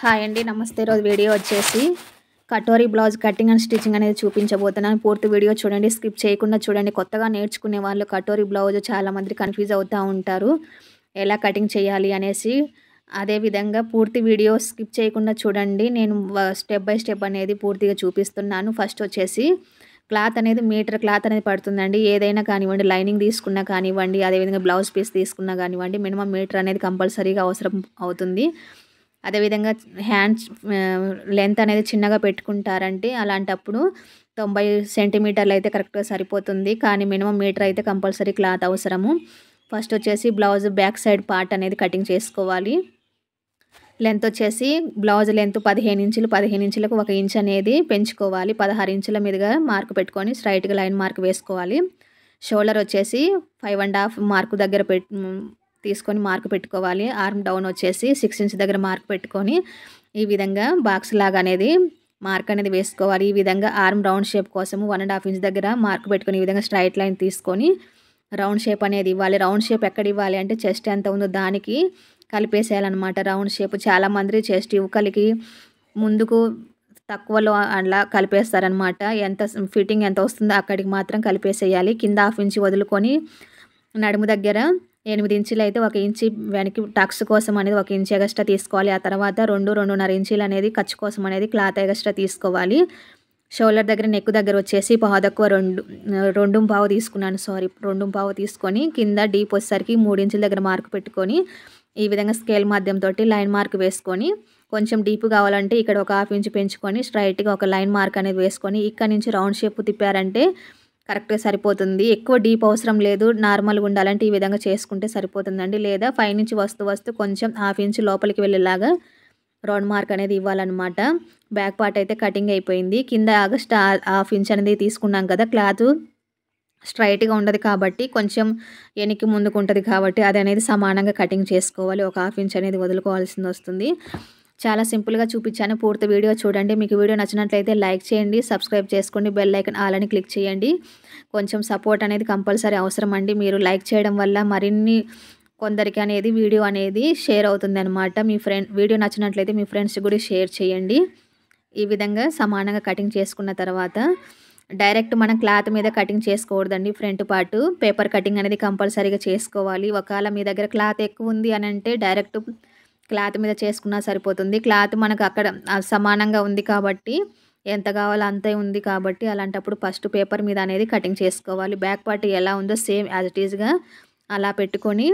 hi అండి నమస్తే రోజు వీడియో వచ్చేసి katori blouse cutting and stitching అనేది చూపించబోతున్నాను పూర్తి వీడియో చూడండి స్కిప్ చేయకుండా చూడండి కొత్తగా నేర్చుకునే వాళ్ళు కటోరీ బ్లౌజ్ చాలామంది కన్ఫ్యూజ్ అవుతూ ఉంటారు ఎలా కటింగ్ చేయాలి అనేసి అదేవిధంగా పూర్తి వీడియో స్కిప్ చేయకుండా చూడండి నేను స్టెప్ బై స్టెప్ అనేది పూర్తిగా చూపిస్తున్నాను ఫస్ట్ వచ్చేసి క్లాత్ అనేది మీటర్ క్లాత్ అనేది పడుతుందండి ఏదైనా కానివ్వండి లైనింగ్ తీసుకున్నా కానివ్వండి అదేవిధంగా బ్లౌజ్ పీస్ తీసుకున్నా కానివ్వండి మినిమం మీటర్ అనేది కంపల్సరీగా అవసరం అవుతుంది అదేవిధంగా హ్యాండ్స్ లెంత్ అనేది చిన్నగా పెట్టుకుంటారంటే అలాంటప్పుడు తొంభై సెంటీమీటర్లు అయితే కరెక్ట్గా సరిపోతుంది కానీ మినిమం మీటర్ అయితే కంపల్సరీ క్లాత్ అవసరము ఫస్ట్ వచ్చేసి బ్లౌజ్ బ్యాక్ సైడ్ పార్ట్ అనేది కటింగ్ చేసుకోవాలి లెంత్ వచ్చేసి బ్లౌజ్ లెంత్ పదిహేను ఇంచులు పదిహేను ఇంచులకు ఒక ఇంచ్ అనేది పెంచుకోవాలి పదహారు ఇంచుల మీదుగా మార్క్ పెట్టుకొని స్ట్రైట్గా లైన్ మార్క్ వేసుకోవాలి షోల్డర్ వచ్చేసి ఫైవ్ అండ్ హాఫ్ మార్కు దగ్గర పెట్ తీసుకొని మార్క్ పెట్టుకోవాలి ఆర్మ్ డౌన్ వచ్చేసి సిక్స్ ఇంచ్ దగ్గర మార్క్ పెట్టుకొని ఈ విధంగా బాక్స్ లాగా అనేది మార్క్ అనేది వేసుకోవాలి ఈ విధంగా ఆర్మ్ రౌండ్ షేప్ కోసం వన్ అండ్ హాఫ్ ఇంచ్ దగ్గర మార్క్ పెట్టుకొని ఈ విధంగా స్ట్రైట్ లైన్ తీసుకొని రౌండ్ షేప్ అనేది ఇవ్వాలి రౌండ్ షేప్ ఎక్కడ ఇవ్వాలి అంటే చెస్ట్ ఎంత ఉందో దానికి కలిపేసేయాలన్నమాట రౌండ్ షేప్ చాలామంది చెస్ట్ ఇవ్వకలికి ముందుకు తక్కువలో అలా కలిపేస్తారనమాట ఎంత ఫిట్టింగ్ ఎంత వస్తుందో అక్కడికి మాత్రం కలిపేసేయాలి కింద హాఫ్ ఇంచ్ వదులుకొని నడుము దగ్గర ఎనిమిది ఇంచులు అయితే ఒక ఇంచి వెనక్కి టక్స్ కోసం అనేది ఒక ఇంచు ఎగస్ట్రా తీసుకోవాలి ఆ తర్వాత రెండు రెండున్నర ఇంచీలు అనేది ఖర్చు కోసం అనేది క్లాత్ ఎగస్ట్రా తీసుకోవాలి షోల్డర్ దగ్గర నెక్ దగ్గర వచ్చేసి పాదక్కువ రెండు రెండు పావు తీసుకున్నాను సారీ రెండు పావు తీసుకొని కింద డీప్ వచ్చేసరికి మూడు ఇంచుల దగ్గర మార్క్ పెట్టుకొని ఈ విధంగా స్కేల్ మాధ్యంతో లైన్ మార్క్ వేసుకొని కొంచెం డీప్ కావాలంటే ఇక్కడ ఒక హాఫ్ ఇంచ్ పెంచుకొని స్ట్రైట్గా ఒక లైన్ మార్క్ అనేది వేసుకొని ఇక్కడ నుంచి రౌండ్ షేప్ తిప్పారంటే కరెక్ట్గా సరిపోతుంది ఎక్కువ డీప్ అవసరం లేదు నార్మల్గా ఉండాలంటే ఈ విధంగా చేసుకుంటే సరిపోతుందండి లేదా ఫైవ్ నుంచి వస్తూ వస్తూ కొంచెం హాఫ్ ఇంచ్ లోపలికి వెళ్ళేలాగా రౌండ్ మార్క్ అనేది ఇవ్వాలన్నమాట బ్యాక్ పార్ట్ అయితే కటింగ్ అయిపోయింది కింద ఆగస్ట్ హాఫ్ ఇంచ్ అనేది తీసుకున్నాం కదా క్లాత్ స్ట్రైట్గా ఉండదు కాబట్టి కొంచెం వెనక్కి ముందుకు ఉంటుంది కాబట్టి అది అనేది సమానంగా కటింగ్ చేసుకోవాలి ఒక హాఫ్ ఇంచ్ అనేది వదులుకోవాల్సింది వస్తుంది చాలా సింపుల్గా చూపించాను పూర్తి వీడియో చూడండి మీకు వీడియో నచ్చినట్లయితే లైక్ చేయండి సబ్స్క్రైబ్ చేసుకోండి బెల్ ఐకన్ ఆల్ అని క్లిక్ చేయండి కొంచెం సపోర్ట్ అనేది కంపల్సరీ అవసరం అండి మీరు లైక్ చేయడం వల్ల మరిన్ని కొందరికి అనేది వీడియో అనేది షేర్ అవుతుంది అనమాట మీ ఫ్రెండ్ వీడియో నచ్చినట్లయితే మీ ఫ్రెండ్స్ కూడా షేర్ చేయండి ఈ విధంగా సమానంగా కటింగ్ చేసుకున్న తర్వాత డైరెక్ట్ మనం క్లాత్ మీద కటింగ్ చేసుకోకూడదండి ఫ్రంట్ పాటు పేపర్ కటింగ్ అనేది కంపల్సరీగా చేసుకోవాలి ఒకవేళ మీ దగ్గర క్లాత్ ఎక్కువ ఉంది అని అంటే డైరెక్ట్ క్లాత్ మీద చేసుకున్నా సరిపోతుంది క్లాత్ మనకు అక్కడ సమానంగా ఉంది కాబట్టి ఎంత కావాలో అంతే ఉంది కాబట్టి అలాంటప్పుడు ఫస్ట్ పేపర్ మీద అనేది కటింగ్ చేసుకోవాలి బ్యాక్ పార్ట్ ఎలా ఉందో సేమ్ యాజ్ ఇట్ ఈజ్గా అలా పెట్టుకొని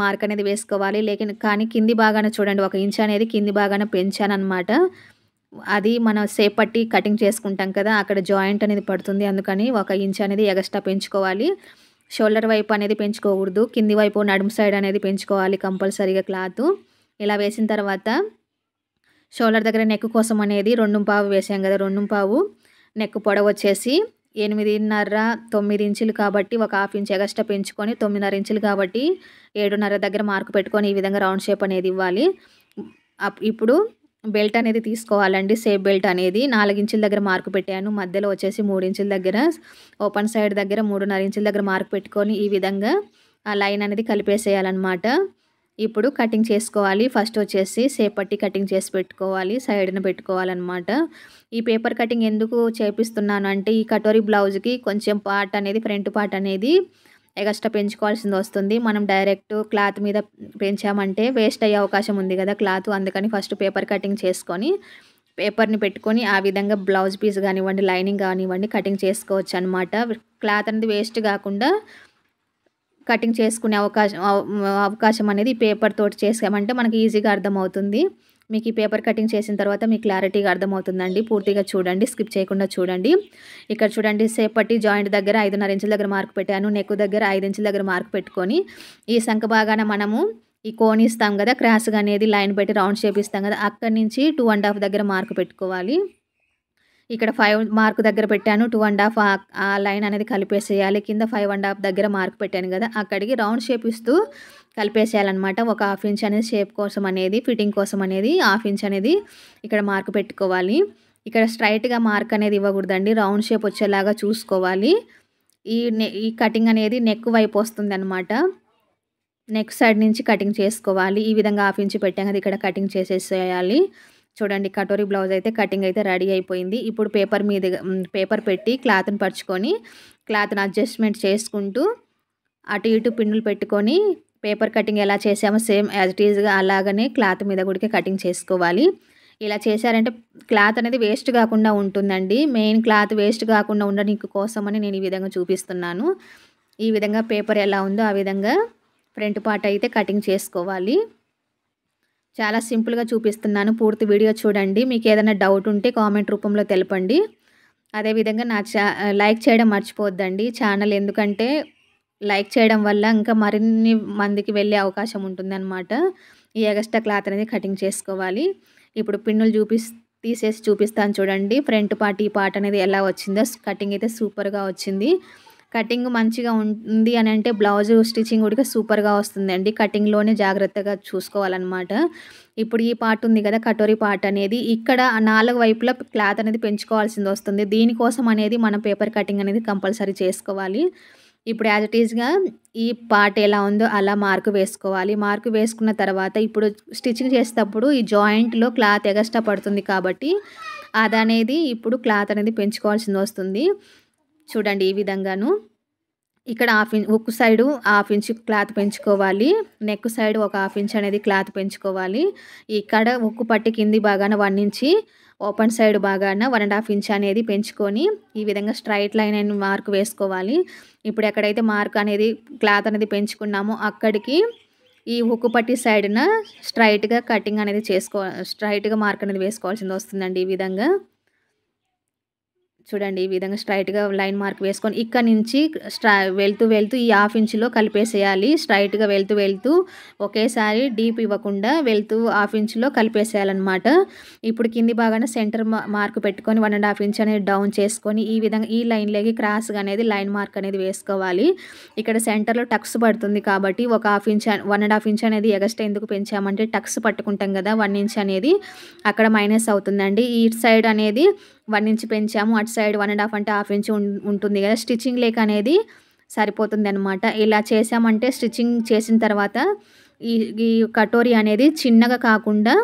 మార్క్ అనేది వేసుకోవాలి లేకిన్ కానీ కింది బాగానే చూడండి ఒక ఇంచ్ అనేది కింది బాగానే పెంచాను అనమాట అది మనం సేపట్టి కటింగ్ చేసుకుంటాం కదా అక్కడ జాయింట్ అనేది పడుతుంది అందుకని ఒక ఇంచ్ అనేది ఎగస్ట్రా పెంచుకోవాలి షోల్డర్ వైపు అనేది పెంచుకోకూడదు కింది వైపు నడుము సైడ్ అనేది పెంచుకోవాలి కంపల్సరీగా క్లాత్ ఇలా వేసిన తర్వాత షోల్డర్ దగ్గర నెక్ కోసం అనేది రెండు పావు వేసాం కదా రెండు పావు నెక్ పొడవు వచ్చేసి ఎనిమిదిన్నర తొమ్మిది ఇంచులు కాబట్టి ఒక హాఫ్ ఇంచ్ ఎగస్ట్రా పెంచుకొని తొమ్మిదిన్నర ఇంచులు కాబట్టి ఏడున్నర దగ్గర మార్కు పెట్టుకొని ఈ విధంగా రౌండ్ షేప్ అనేది ఇవ్వాలి ఇప్పుడు బెల్ట్ అనేది తీసుకోవాలండి సేఫ్ బెల్ట్ అనేది నాలుగు ఇంచుల దగ్గర మార్కు పెట్టాను మధ్యలో వచ్చేసి మూడు ఇంచుల దగ్గర ఓపెన్ సైడ్ దగ్గర మూడున్నర ఇంచుల దగ్గర మార్కు పెట్టుకొని ఈ విధంగా ఆ లైన్ అనేది కలిపేసేయాలన్నమాట ఇప్పుడు కటింగ్ చేసుకోవాలి ఫస్ట్ వచ్చేసి సేపట్టి కటింగ్ చేసి పెట్టుకోవాలి సైడ్ను పెట్టుకోవాలన్నమాట ఈ పేపర్ కటింగ్ ఎందుకు చేపిస్తున్నాను అంటే ఈ కటోరీ బ్లౌజ్కి కొంచెం పార్ట్ అనేది ఫ్రంట్ పార్ట్ అనేది ఎగస్ట్రా పెంచుకోవాల్సింది వస్తుంది మనం డైరెక్ట్ క్లాత్ మీద పెంచామంటే వేస్ట్ అయ్యే అవకాశం ఉంది కదా క్లాత్ అందుకని ఫస్ట్ పేపర్ కటింగ్ చేసుకొని పేపర్ని పెట్టుకొని ఆ విధంగా బ్లౌజ్ పీస్ కానివ్వండి లైనింగ్ కానివ్వండి కటింగ్ చేసుకోవచ్చు అనమాట క్లాత్ అనేది వేస్ట్ కాకుండా కటింగ్ చేసుకునే అవకాశం అవకాశం అనేది పేపర్ తోటి చేసామంటే మనకి ఈజీగా అర్థమవుతుంది మీకు ఈ పేపర్ కటింగ్ చేసిన తర్వాత మీకు క్లారిటీగా అర్థమవుతుందండి పూర్తిగా చూడండి స్కిప్ చేయకుండా చూడండి ఇక్కడ చూడండి సేపటి జాయింట్ దగ్గర ఐదున్నర ఇంచుల దగ్గర మార్క్ పెట్టాను నెక్ దగ్గర ఐదు ఇంచుల దగ్గర మార్క్ పెట్టుకొని ఈ సంఖ భాగాన మనము ఈ కోన్ ఇస్తాం కదా క్రాస్గా అనేది లైన్ పెట్టి రౌండ్ షేప్ ఇస్తాం కదా అక్కడి నుంచి టూ అండ్ హాఫ్ దగ్గర మార్క్ పెట్టుకోవాలి ఇక్కడ ఫైవ్ మార్క్ దగ్గర పెట్టాను టూ అండ్ హాఫ్ ఆ లైన్ అనేది కలిపేసేయాలి కింద ఫైవ్ అండ్ హాఫ్ దగ్గర మార్క్ పెట్టాను కదా అక్కడికి రౌండ్ షేప్ ఇస్తూ కలిపేసేయాలన్నమాట ఒక హాఫ్ ఇంచ్ అనేది షేప్ కోసం అనేది ఫిట్టింగ్ కోసం అనేది హాఫ్ ఇంచ్ అనేది ఇక్కడ మార్క్ పెట్టుకోవాలి ఇక్కడ స్ట్రైట్గా మార్క్ అనేది ఇవ్వకూడదండి రౌండ్ షేప్ వచ్చేలాగా చూసుకోవాలి ఈ ఈ కటింగ్ అనేది నెక్ వైపు వస్తుంది అనమాట నెక్ సైడ్ నుంచి కటింగ్ చేసుకోవాలి ఈ విధంగా హాఫ్ ఇంచ్ పెట్టాం కదా ఇక్కడ కటింగ్ చేసేసేయాలి చూడండి కటోరీ బ్లౌజ్ అయితే కటింగ్ అయితే రెడీ అయిపోయింది ఇప్పుడు పేపర్ మీద పేపర్ పెట్టి క్లాత్ని పరుచుకొని క్లాత్ని అడ్జస్ట్మెంట్ చేసుకుంటూ అటు ఇటు పిన్నులు పెట్టుకొని పేపర్ కటింగ్ ఎలా చేసామో సేమ్ యాజ్ ఇట్ ఈజ్గా అలాగనే క్లాత్ మీద కూడా కటింగ్ చేసుకోవాలి ఇలా చేశారంటే క్లాత్ అనేది వేస్ట్ కాకుండా ఉంటుందండి మెయిన్ క్లాత్ వేస్ట్ కాకుండా ఉండడానికి కోసమని నేను ఈ విధంగా చూపిస్తున్నాను ఈ విధంగా పేపర్ ఎలా ఉందో ఆ విధంగా ఫ్రంట్ పార్ట్ అయితే కటింగ్ చేసుకోవాలి చాలా సింపుల్గా చూపిస్తున్నాను పూర్తి వీడియో చూడండి మీకు ఏదైనా డౌట్ ఉంటే కామెంట్ రూపంలో తెలపండి అదేవిధంగా నా చా లైక్ చేయడం మర్చిపోవద్దండి ఛానల్ ఎందుకంటే లైక్ చేయడం వల్ల ఇంకా మరిన్ని మందికి వెళ్ళే అవకాశం ఉంటుందన్నమాట ఈ ఎగస్ట్రా క్లాత్ అనేది కటింగ్ చేసుకోవాలి ఇప్పుడు పిన్నులు చూపి తీసేసి చూపిస్తాను చూడండి ఫ్రంట్ పార్ట్ ఈ పార్ట్ అనేది ఎలా వచ్చిందో కటింగ్ అయితే సూపర్గా వచ్చింది కటింగ్ మంచిగా ఉంది అని అంటే బ్లౌజ్ స్టిచ్చింగ్ కూడా సూపర్గా వస్తుందండి కటింగ్లోనే జాగ్రత్తగా చూసుకోవాలన్నమాట ఇప్పుడు ఈ పార్ట్ ఉంది కదా కటోరీ పార్ట్ అనేది ఇక్కడ నాలుగు వైపులా క్లాత్ అనేది పెంచుకోవాల్సింది వస్తుంది దీనికోసం అనేది మనం పేపర్ కటింగ్ అనేది కంపల్సరీ చేసుకోవాలి ఇప్పుడు యాజ్ ఇట్ ఈజ్గా ఈ పార్ట్ ఎలా ఉందో అలా మార్కు వేసుకోవాలి మార్కు వేసుకున్న తర్వాత ఇప్పుడు స్టిచ్చింగ్ చేసేటప్పుడు ఈ జాయింట్లో క్లాత్ ఎగస్ట్రా పడుతుంది కాబట్టి అదనేది ఇప్పుడు క్లాత్ అనేది పెంచుకోవాల్సింది వస్తుంది చూడండి ఈ విధంగాను ఇక్కడ హాఫ్ ఇంచ్ ఉక్కు సైడు హాఫ్ ఇంచ్ క్లాత్ పెంచుకోవాలి నెక్ సైడ్ ఒక హాఫ్ ఇంచ్ అనేది క్లాత్ పెంచుకోవాలి ఇక్కడ ఉక్కు పట్టి కింది బాగాన వన్ ఇంచి ఓపెన్ సైడ్ బాగాన వన్ అండ్ హాఫ్ ఇంచ్ అనేది పెంచుకొని ఈ విధంగా స్ట్రైట్ లైన్ అని మార్క్ వేసుకోవాలి ఇప్పుడు ఎక్కడైతే మార్క్ అనేది క్లాత్ అనేది పెంచుకున్నామో అక్కడికి ఈ ఉక్కు పట్టి సైడ్న స్ట్రైట్గా కటింగ్ అనేది చేసుకో స్ట్రైట్గా మార్క్ అనేది వేసుకోవాల్సింది వస్తుందండి ఈ విధంగా చూడండి ఈ విధంగా స్ట్రైట్గా లైన్ మార్క్ వేసుకొని ఇక్కడ నుంచి స్ట్రా వెళ్తూ వెళ్తూ ఈ హాఫ్ ఇంచ్లో కలిపేసేయాలి స్ట్రైట్గా వెళ్తూ వెళ్తూ ఒకేసారి డీప్ ఇవ్వకుండా వెళ్తూ హాఫ్ ఇంచ్లో కలిపేసేయాలన్నమాట ఇప్పుడు కింది భాగాన సెంటర్ మార్క్ పెట్టుకొని వన్ అండ్ హాఫ్ ఇంచ్ అనేది డౌన్ చేసుకొని ఈ విధంగా ఈ లైన్లోకి క్రాస్గా అనేది లైన్ మార్క్ అనేది వేసుకోవాలి ఇక్కడ సెంటర్లో టక్స్ పడుతుంది కాబట్టి ఒక half inch one and half inch అనేది ఎగస్ట్రా ఎందుకు పెంచామంటే టక్స్ పట్టుకుంటాం కదా వన్ ఇంచ్ అనేది అక్కడ మైనస్ అవుతుందండి ఈ సైడ్ అనేది వన్ ఇంచ్ పెంచాము అటు సైడ్ వన్ అండ్ హాఫ్ అంటే హాఫ్ ఇంచ్ ఉంటుంది కదా స్టిచ్చింగ్ లేక అనేది సరిపోతుంది అనమాట ఇలా చేసామంటే స్టిచ్చింగ్ చేసిన తర్వాత ఈ ఈ కటోరీ అనేది చిన్నగా కాకుండా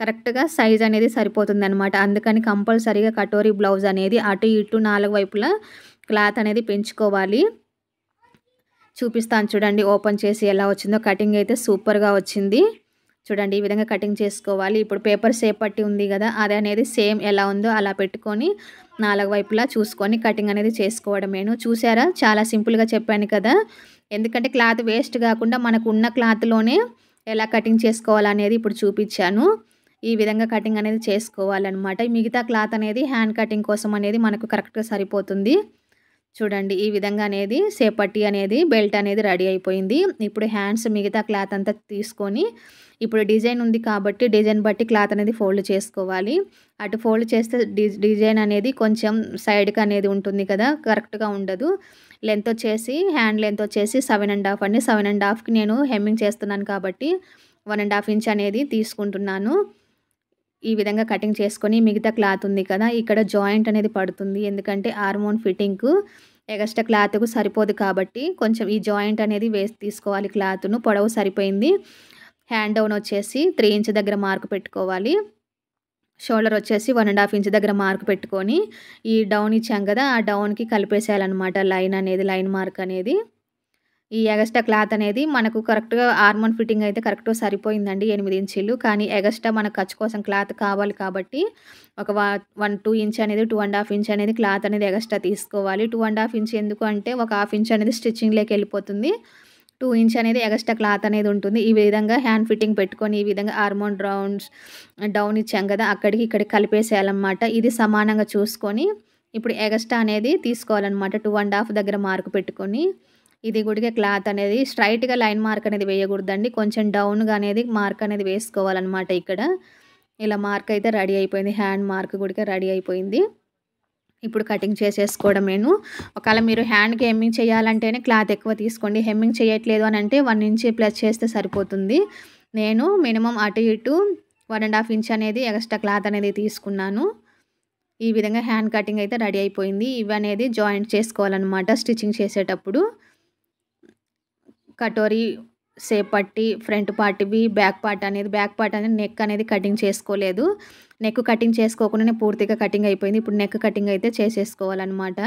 కరెక్ట్గా సైజ్ అనేది సరిపోతుంది అనమాట అందుకని కంపల్సరీగా కటోరీ బ్లౌజ్ అనేది అటు ఇటు నాలుగు వైపులా క్లాత్ అనేది పెంచుకోవాలి చూపిస్తాను చూడండి ఓపెన్ చేసి ఎలా వచ్చిందో కటింగ్ అయితే సూపర్గా వచ్చింది చూడండి ఈ విధంగా కటింగ్ చేసుకోవాలి ఇప్పుడు పేపర్ షేప్ పట్టి ఉంది కదా అది అనేది సేమ్ ఎలా ఉందో అలా పెట్టుకొని నాలుగు వైపులా చూసుకొని కటింగ్ అనేది చేసుకోవడమేను చూసారా చాలా సింపుల్గా చెప్పాను కదా ఎందుకంటే క్లాత్ వేస్ట్ కాకుండా మనకు ఉన్న క్లాత్లోనే ఎలా కటింగ్ చేసుకోవాలనేది ఇప్పుడు చూపించాను ఈ విధంగా కటింగ్ అనేది చేసుకోవాలన్నమాట మిగతా క్లాత్ అనేది హ్యాండ్ కటింగ్ కోసం అనేది మనకు కరెక్ట్గా సరిపోతుంది చూడండి ఈ విధంగా అనేది సేపట్టి అనేది బెల్ట్ అనేది రెడీ అయిపోయింది ఇప్పుడు హ్యాండ్స్ మిగతా క్లాత్ అంతా తీసుకొని ఇప్పుడు డిజైన్ ఉంది కాబట్టి డిజైన్ బట్టి క్లాత్ అనేది ఫోల్డ్ చేసుకోవాలి అటు ఫోల్డ్ చేస్తే డిజైన్ అనేది కొంచెం సైడ్కి అనేది ఉంటుంది కదా కరెక్ట్గా ఉండదు లెంత్ వచ్చేసి హ్యాండ్ లెంత్ వచ్చేసి సెవెన్ అండ్ హాఫ్ అండి సెవెన్ అండ్ హాఫ్కి నేను హెమ్మింగ్ చేస్తున్నాను కాబట్టి వన్ అండ్ హాఫ్ ఇంచ్ అనేది తీసుకుంటున్నాను ఈ విధంగా కటింగ్ చేసుకొని మిగతా క్లాత్ ఉంది కదా ఇక్కడ జాయింట్ అనేది పడుతుంది ఎందుకంటే హార్మోన్ ఫిట్టింగ్కు ఎగస్ట్రా క్లాత్కు సరిపోదు కాబట్టి కొంచెం ఈ జాయింట్ అనేది వేసి తీసుకోవాలి క్లాత్ను పొడవు సరిపోయింది హ్యాండ్ డౌన్ వచ్చేసి త్రీ ఇంచ్ దగ్గర మార్కు పెట్టుకోవాలి షోల్డర్ వచ్చేసి వన్ అండ్ హాఫ్ ఇంచ్ దగ్గర మార్కు పెట్టుకొని ఈ డౌన్ ఇచ్చాం కదా ఆ డౌన్కి కలిపేసేయాలన్నమాట లైన్ అనేది లైన్ మార్క్ అనేది ఈ ఎగస్టా క్లాత్ అనేది మనకు కరెక్ట్గా ఆర్మోన్ ఫిట్టింగ్ అయితే కరెక్ట్గా సరిపోయిందండి ఎనిమిది ఇంచీలు కానీ ఎగస్టా మనకు ఖర్చు కోసం క్లాత్ కావాలి కాబట్టి ఒక వన్ టూ ఇంచ్ అనేది టూ అండ్ హాఫ్ ఇంచ్ అనేది క్లాత్ అనేది ఎగస్ట్రా తీసుకోవాలి టూ అండ్ హాఫ్ ఇంచ్ ఎందుకు అంటే ఒక హాఫ్ ఇంచ్ అనేది స్టిచ్చింగ్లోకి వెళ్ళిపోతుంది టూ ఇంచ్ అనేది ఎగస్ట్రా క్లాత్ అనేది ఉంటుంది ఈ విధంగా హ్యాండ్ ఫిట్టింగ్ పెట్టుకొని ఈ విధంగా హార్మోన్ రౌండ్స్ డౌన్ ఇచ్చాం కదా అక్కడికి ఇక్కడికి కలిపేసేయాలన్నమాట ఇది సమానంగా చూసుకొని ఇప్పుడు ఎగస్ట్రా అనేది తీసుకోవాలన్నమాట టూ అండ్ హాఫ్ దగ్గర మార్కు పెట్టుకొని ఇది కూడా క్లాత్ అనేది స్ట్రైట్గా లైన్ మార్క్ అనేది వేయకూడదండి కొంచెం డౌన్గా అనేది మార్క్ అనేది వేసుకోవాలన్నమాట ఇక్కడ ఇలా మార్క్ అయితే రెడీ అయిపోయింది హ్యాండ్ మార్క్ కూడా రెడీ అయిపోయింది ఇప్పుడు కటింగ్ చేసేసుకోవడం నేను ఒకవేళ మీరు హ్యాండ్కి హెమ్మింగ్ చేయాలంటేనే క్లాత్ ఎక్కువ తీసుకోండి హెమ్మింగ్ చేయట్లేదు అని అంటే వన్ ఇంచ్ ప్లస్ చేస్తే సరిపోతుంది నేను మినిమం అటు ఇటు వన్ అండ్ హాఫ్ ఇంచ్ అనేది ఎక్స్ట్రా క్లాత్ అనేది తీసుకున్నాను ఈ విధంగా హ్యాండ్ కటింగ్ అయితే రెడీ అయిపోయింది ఇవి అనేది జాయింట్ చేసుకోవాలన్నమాట స్టిచ్చింగ్ చేసేటప్పుడు కటోరీ సేప్ పట్టి ఫ్రంట్ పార్ట్వి బ్యాక్ పార్ట్ అనేది బ్యాక్ పార్ట్ అనేది నెక్ అనేది కటింగ్ చేసుకోలేదు నెక్ కటింగ్ చేసుకోకుండా నేను పూర్తిగా కటింగ్ అయిపోయింది ఇప్పుడు నెక్ కటింగ్ అయితే చేసేసుకోవాలన్నమాట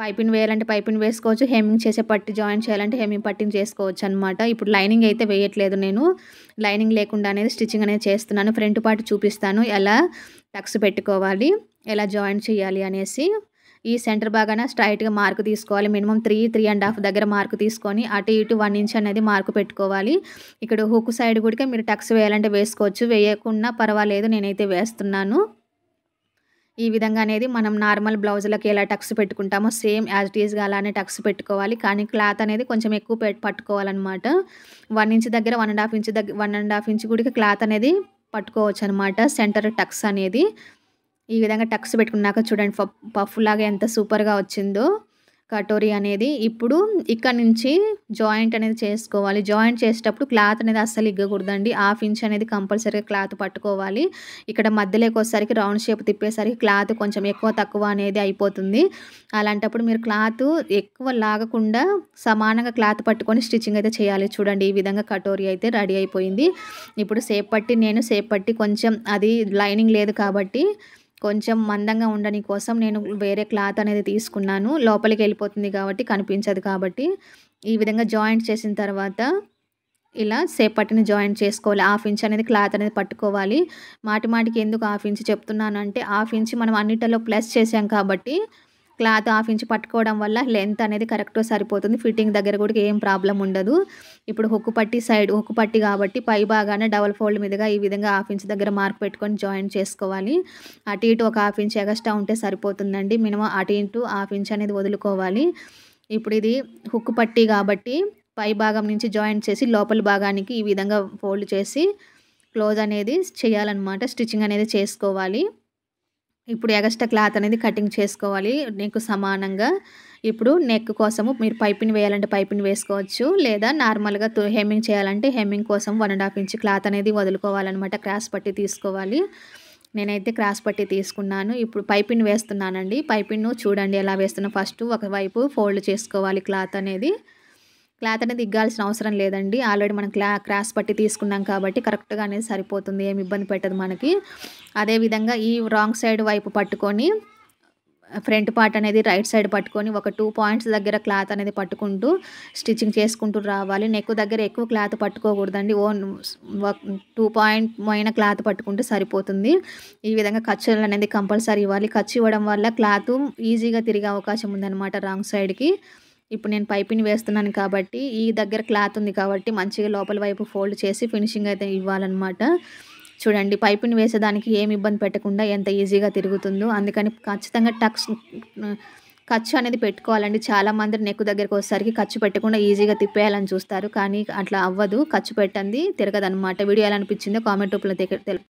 పైపింగ్ వేయాలంటే పైపింగ్ వేసుకోవచ్చు హెమ్మింగ్ చేసే పట్టి జాయిన్ చేయాలంటే హెమ్మింగ్ పట్టింగ్ చేసుకోవచ్చు అనమాట ఇప్పుడు లైనింగ్ అయితే వేయట్లేదు నేను లైనింగ్ లేకుండా అనేది స్టిచ్చింగ్ అనేది చేస్తున్నాను ఫ్రంట్ పార్ట్ చూపిస్తాను ఎలా టక్స్ పెట్టుకోవాలి ఎలా జాయిన్ చేయాలి అనేసి ఈ సెంటర్ బాగాన స్ట్రైట్గా మార్క్ తీసుకోవాలి minimum three three and half దగ్గర మార్క్ తీసుకొని అటు ఇటు వన్ ఇంచ్ అనేది మార్క్ పెట్టుకోవాలి ఇక్కడ హుక్ సైడ్ కూడా మీరు టక్స్ వేయాలంటే వేసుకోవచ్చు వేయకుండా పర్వాలేదు నేనైతే వేస్తున్నాను ఈ విధంగా అనేది మనం నార్మల్ బ్లౌజ్లకి ఎలా టక్స్ పెట్టుకుంటామో సేమ్ యాజ్ టీజ్గా అలానే టక్స్ పెట్టుకోవాలి కానీ క్లాత్ అనేది కొంచెం ఎక్కువ పట్టుకోవాలన్నమాట వన్ ఇంచ్ దగ్గర వన్ అండ్ హాఫ్ ఇంచ్ దగ్గర వన్ అండ్ హాఫ్ ఇంచ్ కూడా క్లాత్ అనేది పట్టుకోవచ్చు అనమాట సెంటర్ టక్స్ అనేది ఈ విధంగా టక్స్ పెట్టుకున్నాక చూడండి పఫ్ లాగా ఎంత సూపర్గా వచ్చిందో కటోరీ అనేది ఇప్పుడు ఇక్కడ నుంచి జాయింట్ అనేది చేసుకోవాలి జాయింట్ చేసేటప్పుడు క్లాత్ అనేది అస్సలు ఇగ్గకూడదండి హాఫ్ ఇంచ్ అనేది కంపల్సరీగా క్లాత్ పట్టుకోవాలి ఇక్కడ మధ్యలోకి వచ్చేసరికి రౌండ్ షేప్ తిప్పేసరికి క్లాత్ కొంచెం ఎక్కువ తక్కువ అనేది అయిపోతుంది అలాంటప్పుడు మీరు క్లాత్ ఎక్కువ లాగకుండా సమానంగా క్లాత్ పట్టుకొని స్టిచ్చింగ్ అయితే చేయాలి చూడండి ఈ విధంగా కటోరీ అయితే రెడీ అయిపోయింది ఇప్పుడు సేప్ నేను సేపట్టి కొంచెం అది లైనింగ్ లేదు కాబట్టి కొంచెం మందంగా ఉండని కోసం నేను వేరే క్లాత్ అనేది తీసుకున్నాను లోపలికి వెళ్ళిపోతుంది కాబట్టి కనిపించదు కాబట్టి ఈ విధంగా జాయింట్ చేసిన తర్వాత ఇలా సేపట్టిని జాయింట్ చేసుకోవాలి హాఫ్ ఇంచ్ అనేది క్లాత్ అనేది పట్టుకోవాలి మాటి మాటికి ఎందుకు హాఫ్ ఇంచ్ చెప్తున్నాను అంటే హాఫ్ ఇంచ్ మనం అన్నిటిలో ప్లస్ చేసాం కాబట్టి క్లాత్ హాఫ్ ఇంచ్ పట్టుకోవడం వల్ల లెంత్ అనేది కరెక్ట్గా సరిపోతుంది ఫిట్టింగ్ దగ్గర కూడా ఏం ప్రాబ్లం ఉండదు ఇప్పుడు హుక్కు పట్టి సైడ్ హుక్కు పట్టి కాబట్టి పై భాగాన డబల్ ఫోల్డ్ మీదుగా ఈ విధంగా హాఫ్ ఇంచ్ దగ్గర మార్క్ పెట్టుకొని జాయిన్ చేసుకోవాలి అటు ఇటు ఒక హాఫ్ ఇంచ్ ఎగస్ట్రా ఉంటే సరిపోతుందండి మినిమం అటు ఇటు హాఫ్ ఇంచ్ అనేది వదులుకోవాలి ఇప్పుడు ఇది హుక్కు పట్టి కాబట్టి పై భాగం నుంచి జాయింట్ చేసి లోపల భాగానికి ఈ విధంగా ఫోల్డ్ చేసి క్లోజ్ అనేది చేయాలన్నమాట స్టిచ్చింగ్ అనేది చేసుకోవాలి ఇప్పుడు ఎగస్ట్రా క్లాత్ అనేది కటింగ్ చేసుకోవాలి నెక్ సమానంగా ఇప్పుడు నెక్ కోసము మీరు పైపింగ్ వేయాలంటే పైపింగ్ వేసుకోవచ్చు లేదా నార్మల్గా హెమ్మింగ్ చేయాలంటే హెమ్మింగ్ కోసం one and half inch cloth అనేది వదులుకోవాలన్నమాట క్రాస్ పట్టి తీసుకోవాలి నేనైతే క్రాస్ పట్టి తీసుకున్నాను ఇప్పుడు పైపిన్ వేస్తున్నానండి పైపిన్ను చూడండి ఎలా వేస్తున్నా ఫస్ట్ ఒకవైపు ఫోల్డ్ చేసుకోవాలి క్లాత్ అనేది క్లాత్ అనేది ఇగ్గాల్సిన అవసరం లేదండి ఆల్రెడీ మనం క్లా క్రాస్ పట్టి తీసుకున్నాం కాబట్టి కరెక్ట్గా అనేది సరిపోతుంది ఏమి ఇబ్బంది పెట్టదు మనకి అదేవిధంగా ఈ రాంగ్ సైడ్ వైపు పట్టుకొని ఫ్రంట్ పార్ట్ అనేది రైట్ సైడ్ పట్టుకొని ఒక టూ పాయింట్స్ దగ్గర క్లాత్ అనేది పట్టుకుంటూ స్టిచ్చింగ్ చేసుకుంటూ రావాలి నెక్ దగ్గర ఎక్కువ క్లాత్ పట్టుకోకూడదండి ఓన్ టూ పాయింట్ అయిన క్లాత్ పట్టుకుంటే సరిపోతుంది ఈ విధంగా ఖర్చులు అనేది కంపల్సరీ ఇవ్వాలి ఖర్చు ఇవ్వడం వల్ల క్లాత్ ఈజీగా తిరిగే అవకాశం ఉందన్నమాట రాంగ్ సైడ్కి ఇప్పుడు నేను పైపింగ్ వేస్తున్నాను కాబట్టి ఈ దగ్గర క్లాత్ ఉంది కాబట్టి మంచిగా లోపల వైపు ఫోల్డ్ చేసి ఫినిషింగ్ అయితే ఇవ్వాలన్నమాట చూడండి పైపుని వేసేదానికి ఏమి ఇబ్బంది పెట్టకుండా ఎంత ఈజీగా తిరుగుతుందో అందుకని ఖచ్చితంగా టక్స్ ఖర్చు అనేది పెట్టుకోవాలండి చాలామంది నెక్కు దగ్గరికి వచ్చేసరికి ఖర్చు పెట్టకుండా ఈజీగా తిప్పేయాలని చూస్తారు కానీ అట్లా అవ్వదు ఖర్చు పెట్టండి తిరగదనమాట వీడియో ఎలా అనిపించిందో కామెంట్ రూపంలో తెలుపు